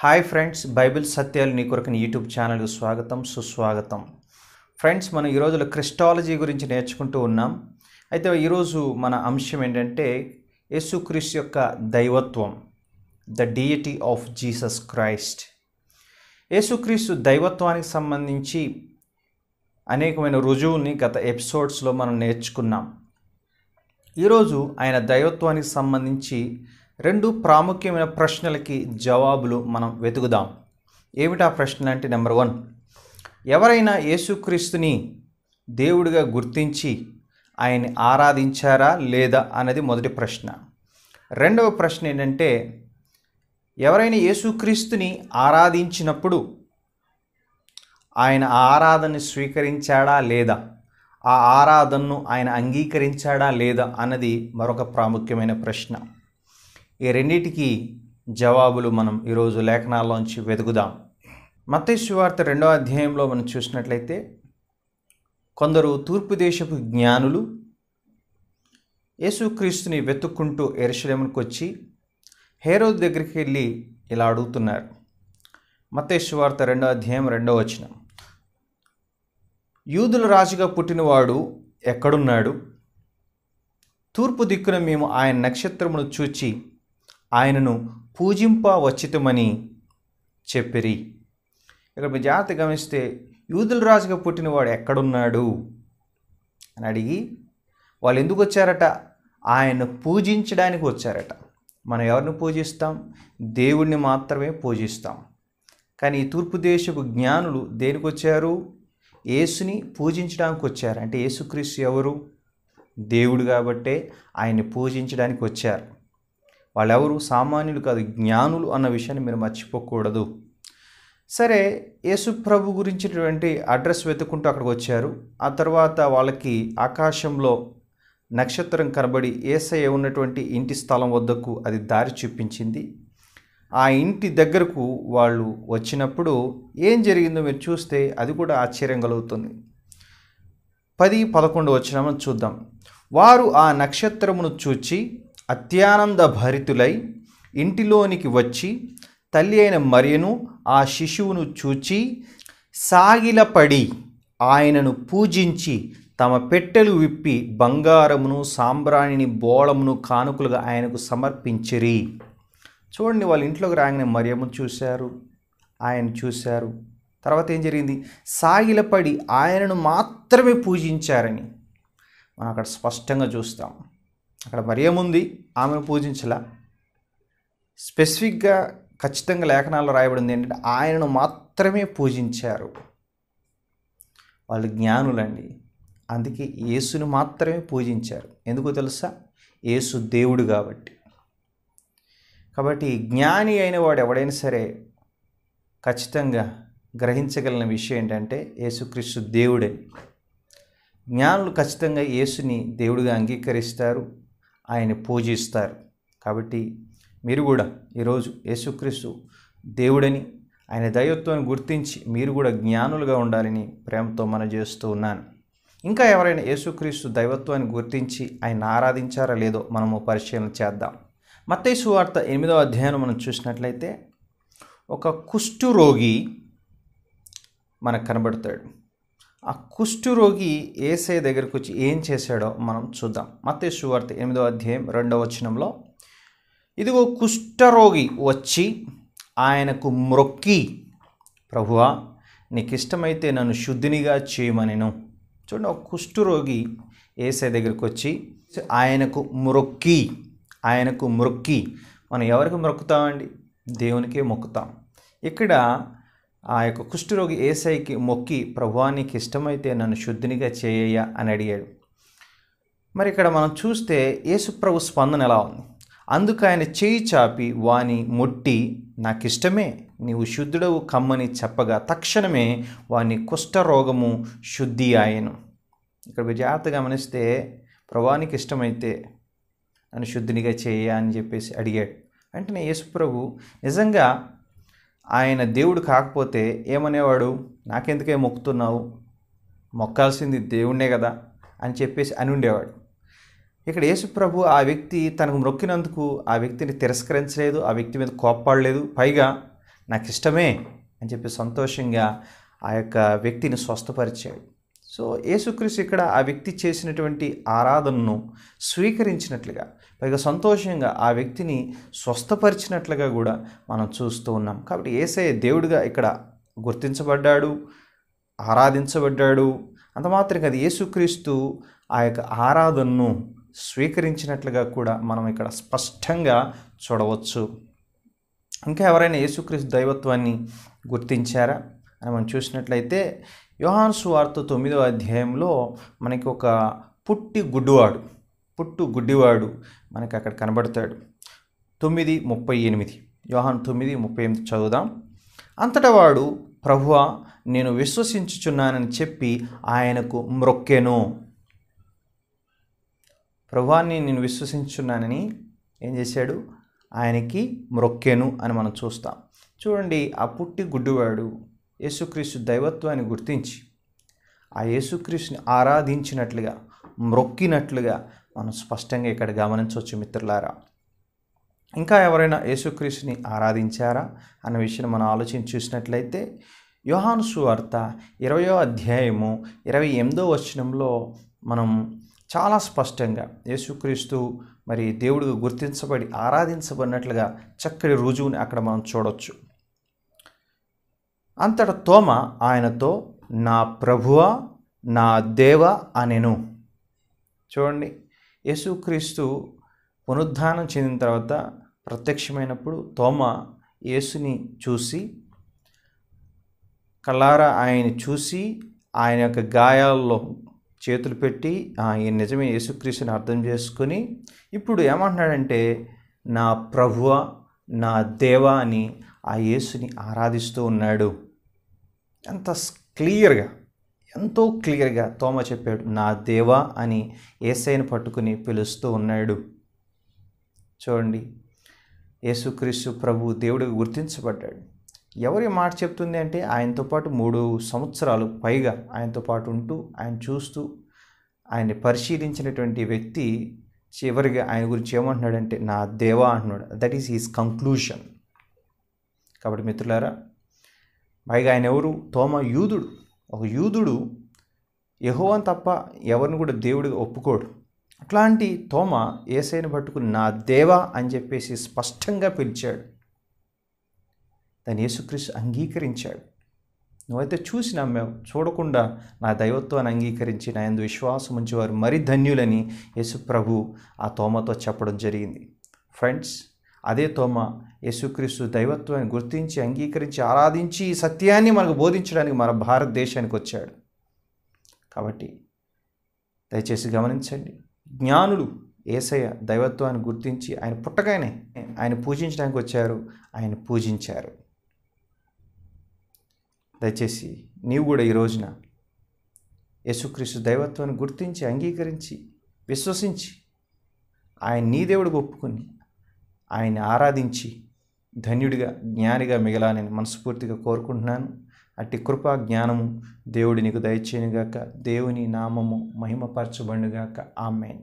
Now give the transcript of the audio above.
hi friends Bible సత్యాలు నీ కొరకుని YouTube ఛానల్కి స్వాగతం సుస్వాగతం ఫ్రెండ్స్ మనం ఈ క్రిస్టాలజీ గురించి నేర్చుకుంటూ ఉన్నాం అయితే ఈరోజు మన అంశం ఏంటంటే క్రిస్ యొక్క దైవత్వం the deity of Jesus Christ యేసుక్రీస్తు దైవత్వానికి సంబంధించి అనేకమైన రుజువుని గత ఎపిసోడ్స్లో మనం నేర్చుకున్నాం ఈరోజు ఆయన దైవత్వానికి సంబంధించి రెండు ప్రాముఖ్యమైన ప్రశ్నలకి జవాబులు మనం వెతుకుదాం ఏమిటా ప్రశ్న అంటే నెంబర్ వన్ ఎవరైనా యేసుక్రీస్తుని దేవుడిగా గుర్తించి ఆయన్ని ఆరాధించారా లేదా అన్నది మొదటి ప్రశ్న రెండవ ప్రశ్న ఏంటంటే ఎవరైనా యేసుక్రీస్తుని ఆరాధించినప్పుడు ఆయన ఆరాధన స్వీకరించాడా లేదా ఆ ఆరాధనను ఆయన అంగీకరించాడా లేదా అన్నది మరొక ప్రాముఖ్యమైన ప్రశ్న ఈ రెండింటికి జవాబులు మనం ఈరోజు లేఖనాల్లోంచి వెతుకుదాం మతేశ్వార్త రెండో అధ్యాయంలో మనం చూసినట్లయితే కొందరు తూర్పు దేశపు జ్ఞానులు యేసుక్రీస్తుని వెతుక్కుంటూ ఎరుశలేమునికి వచ్చి హేరోద్ దగ్గరికి వెళ్ళి ఇలా అడుగుతున్నారు మతేశ్వార్త రెండో అధ్యాయం రెండో వచనం యూదుల రాజుగా పుట్టినవాడు ఎక్కడున్నాడు తూర్పు దిక్కున మేము ఆయన నక్షత్రమును చూచి ఆయనను పూజింప వచ్చితమని చెప్పిరి ఇక్కడ మీ జాగ్రత్త గమనిస్తే యూదుల రాజుగా పుట్టినవాడు ఎక్కడున్నాడు అని అడిగి వాళ్ళు ఎందుకు వచ్చారట ఆయన పూజించడానికి వచ్చారట మనం ఎవరిని పూజిస్తాం దేవుణ్ణి మాత్రమే పూజిస్తాం కానీ ఈ తూర్పు దేశపు జ్ఞానులు దేనికి వచ్చారు యేసుని పూజించడానికి వచ్చారు అంటే యేసుక్రీస్తు ఎవరు దేవుడు కాబట్టే ఆయన్ని పూజించడానికి వచ్చారు వాళ్ళెవరు సామాన్యులు కాదు జ్ఞానులు అన్న విషయాన్ని మీరు మర్చిపోకూడదు సరే యేసుప్రభు గురించినటువంటి అడ్రస్ వెతుక్కుంటూ అక్కడికి వచ్చారు ఆ తర్వాత వాళ్ళకి ఆకాశంలో నక్షత్రం కనబడి ఏసఐ ఉన్నటువంటి ఇంటి స్థలం వద్దకు అది దారి చూపించింది ఆ ఇంటి దగ్గరకు వాళ్ళు వచ్చినప్పుడు ఏం జరిగిందో మీరు చూస్తే అది కూడా ఆశ్చర్యం కలుగుతుంది పది పదకొండు వచ్చినామని చూద్దాం వారు ఆ నక్షత్రమును చూచి అత్యానంద భరితులై ఇంటిలోనికి వచ్చి తల్లి అయిన మరియను ఆ శిశువును చూచి సాగిలపడి ఆయనను పూజించి తమ పెట్టెలు విప్పి బంగారమును సాంబ్రాణిని బోళమును కానుకలుగా ఆయనకు సమర్పించిరి చూడండి వాళ్ళ ఇంట్లోకి రాగిన మరియము చూశారు ఆయన చూశారు తర్వాత ఏం జరిగింది సాగిలపడి ఆయనను మాత్రమే పూజించారని మనం అక్కడ స్పష్టంగా చూస్తాం అక్కడ ఉంది ఆమెను పూజించలా స్పెసిఫిక్గా ఖచ్చితంగా లేఖనాల్లో రాయబడింది ఏంటంటే ఆయనను మాత్రమే పూజించారు వాళ్ళు జ్ఞానులండి అందుకే యేసుని మాత్రమే పూజించారు ఎందుకో తెలుసా యేసు దేవుడు కాబట్టి కాబట్టి జ్ఞాని అయిన వాడు ఎవడైనా సరే ఖచ్చితంగా గ్రహించగలిగిన విషయం ఏంటంటే యేసుక్రీస్తు దేవుడే జ్ఞానులు ఖచ్చితంగా యేసుని దేవుడిగా అంగీకరిస్తారు ఆయన పూజిస్తారు కాబట్టి మీరు కూడా ఈరోజు యేసుక్రీస్తు దేవుడని ఆయన దైవత్వాన్ని గుర్తించి మీరు కూడా జ్ఞానులుగా ఉండాలని ప్రేమతో మనం చేస్తూ ఉన్నాను ఇంకా ఎవరైనా యేసుక్రీస్తు దైవత్వాన్ని గుర్తించి ఆయన ఆరాధించారా లేదో మనము పరిశీలన చేద్దాం మత్తైసు వార్త ఎనిమిదవ అధ్యాయం మనం చూసినట్లయితే ఒక కుష్ఠురోగి మనకు కనబడతాడు ఆ కుష్ఠురోగి ఏసే దగ్గరకు వచ్చి ఏం చేశాడో మనం చూద్దాం మత్తే సువార్త ఎనిమిదో అధ్యాయం రెండవ వచనంలో ఇదిగో కుష్ఠరోగి వచ్చి ఆయనకు మ్రొక్కి ప్రభువా నీకు ఇష్టమైతే నన్ను శుద్ధినిగా చేయమనెను చూడండి ఒక కుష్ఠురోగి ఏసే దగ్గరకు వచ్చి ఆయనకు మ్రొక్కి ఆయనకు మ్రొక్కి మనం ఎవరికి మొక్కుతామండి దేవునికే మొక్కుతాం ఇక్కడ ఆ యొక్క కుష్ఠరోగి ఏసైకి మొక్కి ప్రభువానికి ఇష్టమైతే నన్ను శుద్ధినిగా చేయయ్యా అని అడిగాడు మరి ఇక్కడ మనం చూస్తే యేసుప్రభు స్పందన ఎలా ఉంది అందుకు ఆయన చేయి చాపి వాని మొట్టి ఇష్టమే నీవు శుద్ధుడవు కమ్మని చెప్పగా తక్షణమే వాని కుష్ఠరోగము శుద్ధి ఆయను ఇక్కడ జాగ్రత్త గమనిస్తే ప్రభువానికి ఇష్టమైతే నన్ను శుద్ధినిగా చేయ అని చెప్పేసి అడిగాడు వెంటనే యేసుప్రభు నిజంగా ఆయన దేవుడు కాకపోతే ఏమనేవాడు నాకెందుకే మొక్కుతున్నావు మొక్కాల్సింది దేవుణ్ణే కదా అని చెప్పేసి అని ఉండేవాడు ఇక్కడ యేసుప్రభు ఆ వ్యక్తి తనకు మొక్కినందుకు ఆ వ్యక్తిని తిరస్కరించలేదు ఆ వ్యక్తి మీద కోప్పడలేదు పైగా నాకు ఇష్టమే అని చెప్పి సంతోషంగా ఆ యొక్క వ్యక్తిని స్వస్థపరిచాడు సో యేసుక్రీస్ ఇక్కడ ఆ వ్యక్తి చేసినటువంటి ఆరాధనను స్వీకరించినట్లుగా పైగా సంతోషంగా ఆ వ్యక్తిని స్వస్థపరిచినట్లుగా కూడా మనం చూస్తూ ఉన్నాం కాబట్టి ఏసయ్య దేవుడిగా ఇక్కడ గుర్తించబడ్డాడు ఆరాధించబడ్డాడు అంత మాత్రం అది యేసుక్రీస్తు ఆ యొక్క ఆరాధనను స్వీకరించినట్లుగా కూడా మనం ఇక్కడ స్పష్టంగా చూడవచ్చు ఇంకా ఎవరైనా యేసుక్రీస్తు దైవత్వాన్ని గుర్తించారా అని మనం చూసినట్లయితే యోహాన్ సువార్త తొమ్మిదో అధ్యాయంలో మనకి ఒక పుట్టి గుడ్డువాడు పుట్టు గుడ్డివాడు మనకి అక్కడ కనబడతాడు తొమ్మిది ముప్పై ఎనిమిది యోహాన్ తొమ్మిది ముప్పై ఎనిమిది చదువుదాం అంతటా వాడు ప్రభువా నేను విశ్వసించుచున్నానని చెప్పి ఆయనకు మ్రొక్కెను ప్రభువాన్ని నేను విశ్వసించున్నానని ఏం చేశాడు ఆయనకి మ్రొక్కెను అని మనం చూస్తాం చూడండి ఆ పుట్టి గుడ్డువాడు యేసుక్రీస్తు దైవత్వాన్ని గుర్తించి ఆ యేసుక్రీస్తుని ఆరాధించినట్లుగా మ్రొక్కినట్లుగా మనం స్పష్టంగా ఇక్కడ గమనించవచ్చు మిత్రులారా ఇంకా ఎవరైనా యేసుక్రీస్తుని ఆరాధించారా అన్న విషయం మనం ఆలోచన చూసినట్లయితే యోహాను సువార్త ఇరవయో అధ్యాయము ఇరవై ఎనిమిదో వచనంలో మనం చాలా స్పష్టంగా యేసుక్రీస్తు మరి దేవుడు గుర్తించబడి ఆరాధించబడినట్లుగా చక్కటి రుజువుని అక్కడ మనం చూడవచ్చు అంతట తోమ ఆయనతో నా ప్రభువ నా దేవ అనెను చూడండి యేసుక్రీస్తు పునరుద్ధానం చెందిన తర్వాత ప్రత్యక్షమైనప్పుడు తోమ యేసుని చూసి కళ్ళారా ఆయన చూసి ఆయన యొక్క గాయాల్లో చేతులు పెట్టి ఆయన నిజమే యేసుక్రీస్తుని అర్థం చేసుకుని ఇప్పుడు ఏమంటున్నాడంటే నా ప్రభువ నా దేవ అని ఆ యేసుని ఆరాధిస్తూ ఉన్నాడు ఎంత క్లియర్గా ఎంతో క్లియర్గా తోమ చెప్పాడు నా దేవా అని ఏసైని పట్టుకుని పిలుస్తూ ఉన్నాడు చూడండి యేసుక్రీస్తు ప్రభు దేవుడు గుర్తించబడ్డాడు ఎవరి మాట చెప్తుంది అంటే ఆయనతో పాటు మూడు సంవత్సరాలు పైగా ఆయనతో పాటు ఉంటూ ఆయన చూస్తూ ఆయన్ని పరిశీలించినటువంటి వ్యక్తి చివరిగా ఆయన గురించి ఏమంటున్నాడంటే నా దేవా అంటున్నాడు దట్ ఈస్ హీస్ కంక్లూషన్ కాబట్టి మిత్రులారా పైగా ఆయన ఎవరు తోమ యూదుడు ఒక యూదుడు యహోవన్ తప్ప ఎవరిని కూడా దేవుడిగా ఒప్పుకోడు అట్లాంటి తోమ ఏసైని పట్టుకుని నా దేవా అని చెప్పేసి స్పష్టంగా పిలిచాడు దాన్ని యేసుక్రీస్తు అంగీకరించాడు నువ్వైతే చూసి నమ్మావు చూడకుండా నా దైవత్వాన్ని అంగీకరించి నా ఎందు విశ్వాసం ఉంచేవారు మరి ధన్యులని యేసు ప్రభు ఆ తోమతో చెప్పడం జరిగింది ఫ్రెండ్స్ అదే తోమ యేసుక్రీస్తు దైవత్వాన్ని గుర్తించి అంగీకరించి ఆరాధించి ఈ సత్యాన్ని మనకు బోధించడానికి మన భారతదేశానికి వచ్చాడు కాబట్టి దయచేసి గమనించండి జ్ఞానులు ఏసయ దైవత్వాన్ని గుర్తించి ఆయన పుట్టగానే ఆయన పూజించడానికి వచ్చారు ఆయన పూజించారు దయచేసి నీవు కూడా ఈ రోజున యేసుక్రీస్తు దైవత్వాన్ని గుర్తించి అంగీకరించి విశ్వసించి ఆయన నీ దేవుడు ఒప్పుకుని ఆయన ఆరాధించి ధన్యుడిగా జ్ఞానిగా మిగలాలని మనస్ఫూర్తిగా కోరుకుంటున్నాను అట్టి కృపా జ్ఞానము దేవుడి నీకు దయచేయనుగాక దేవుని నామము మహిమపరచబడుగాక ఆమెను